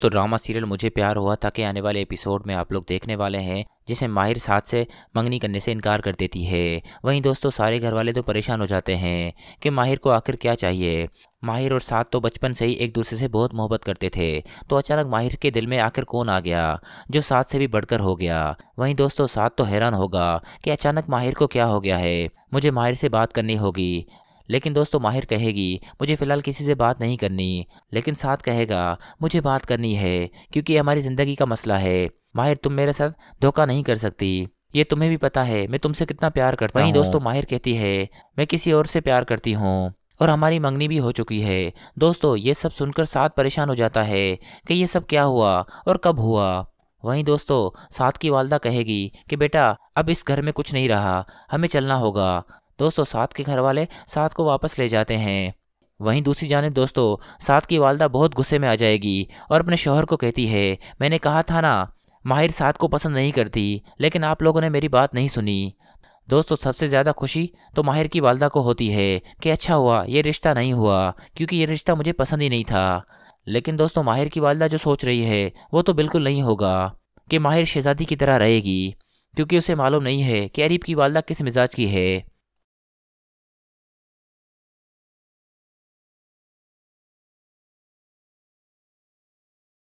तो drama serial मुझे प्यार हुआ था कि आने वाले एपिसोड में आप लोग देखने वाले हैं जिसे माहिर साथ से मंगनी करने से इनकार कर देती है वहीं दोस्तों सारे घर वाले तो परेशान हो जाते हैं कि माहिर को आखिर क्या चाहिए माहिर और साथ तो बचपन से ही एक दूसरे से बहुत मोहब्बत करते थे तो अचानक माहिर के दिल में आखिर कौन आ गया जो साथ से भी बढ़कर हो गया वहीं दोस्तों साथ तो हैरान होगा कि अचानक माहिर को क्या हो गया है मुझे माहिर से बात करनी होगी लेकिन दोस्तों माहिर कहेगी मुझे फ़िलहाल किसी से बात नहीं करनी लेकिन साथ कहेगा मुझे बात करनी है क्योंकि ये हमारी ज़िंदगी का मसला है माहिर तुम मेरे साथ धोखा नहीं कर सकती ये तुम्हें भी पता है मैं तुमसे कितना प्यार करता हूँ दोस्तों माहिर कहती है मैं किसी और से प्यार करती हूँ और हमारी मंगनी भी हो चुकी है दोस्तों ये सब सुनकर साथ परेशान हो जाता है कि ये सब क्या हुआ और कब हुआ वहीं दोस्तों साथ की वालदा कहेगी कि बेटा अब इस घर में कुछ नहीं रहा हमें चलना होगा दोस्तों साथ के घर वाले साथ को वापस ले जाते हैं वहीं दूसरी जानब दोस्तों साथ की वालदा बहुत गुस्से में आ जाएगी और अपने शोहर को कहती है मैंने कहा था ना माहिर साथ को पसंद नहीं करती लेकिन आप लोगों ने मेरी बात नहीं सुनी दोस्तों सबसे ज़्यादा खुशी तो माहिर की वालदा को होती है कि अच्छा हुआ ये रिश्ता नहीं हुआ क्योंकि ये रिश्ता मुझे पसंद ही नहीं था लेकिन दोस्तों माहिर की वालदा जो सोच रही है वो तो बिल्कुल नहीं होगा कि माहिर शहजादी की तरह रहेगी क्योंकि उसे मालूम नहीं है कि अरीब की वालदा किस मिजाज की है